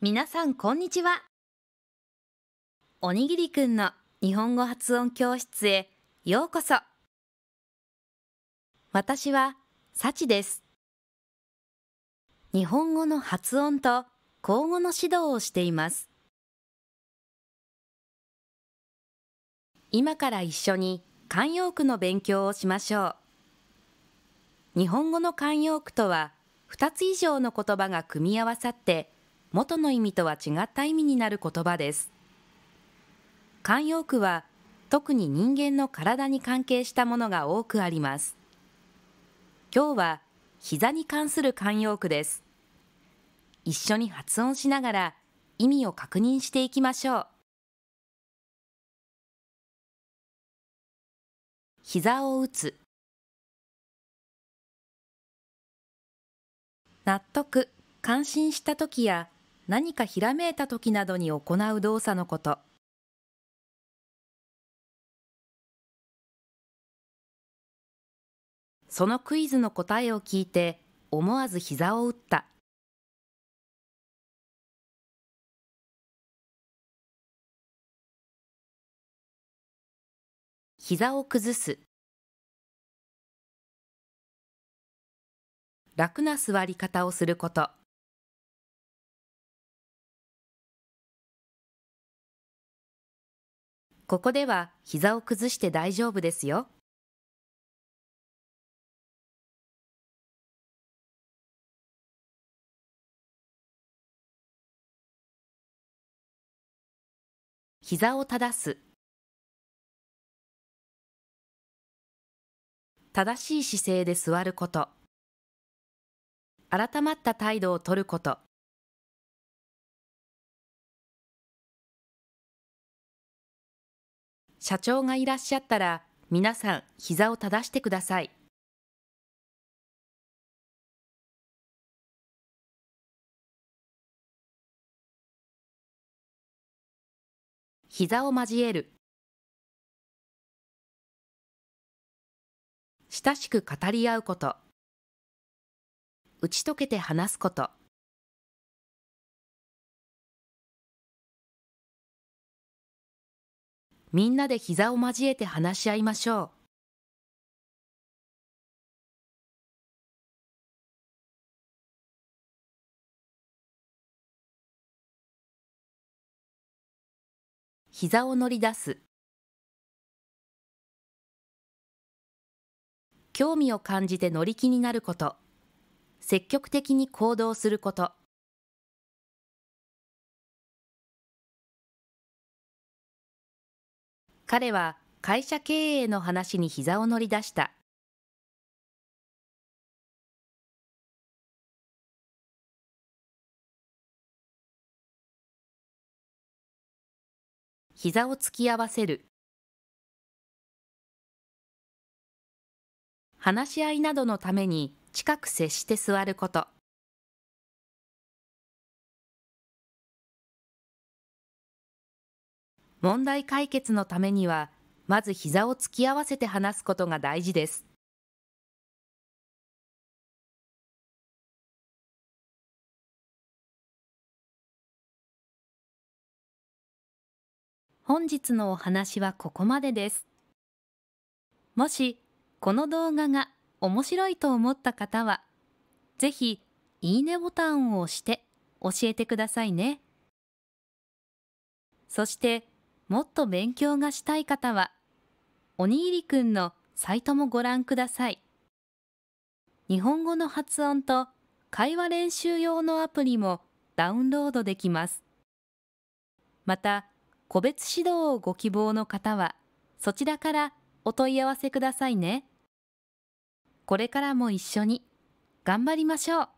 皆さんこんにちはおにぎりくんの日本語発音教室へようこそ私はさちです日本語の発音と口語の指導をしています今から一緒に慣用句の勉強をしましょう日本語の慣用句とは2つ以上の言葉が組み合わさって元の意味とは違った意味になる言葉です慣用句は特に人間の体に関係したものが多くあります今日は膝に関する慣用句です一緒に発音しながら意味を確認していきましょう膝を打つ納得感心した時や何かひらめいた時などに行う動作のこと。そのクイズの答えを聞いて思わず膝を打った。膝を崩す楽な座り方をすることここでは膝を崩して大丈夫ですよ。膝を正す正しい姿勢で座ること改まった態度をとること社長がいらっしゃったら皆さん膝を正してください。膝を交える親しく語り合うこと打ち解けて話すことみんなで膝を交えて話し合いましょう。膝を乗り出す興味を感じて乗り気になること積極的に行動すること彼は会社経営の話に膝を乗り出した。膝を突き合わせる話し合いなどのために近く接して座ること問題解決のためには、まず膝を突き合わせて話すことが大事です。本日のお話はここまでです。もし、この動画が面白いと思った方は、ぜひ、いいねボタンを押して教えてくださいね。そして、もっと勉強がしたい方は、おにぎりくんのサイトもご覧ください。日本語の発音と会話練習用のアプリもダウンロードできます。また、個別指導をご希望の方は、そちらからお問い合わせくださいね。これからも一緒に頑張りましょう。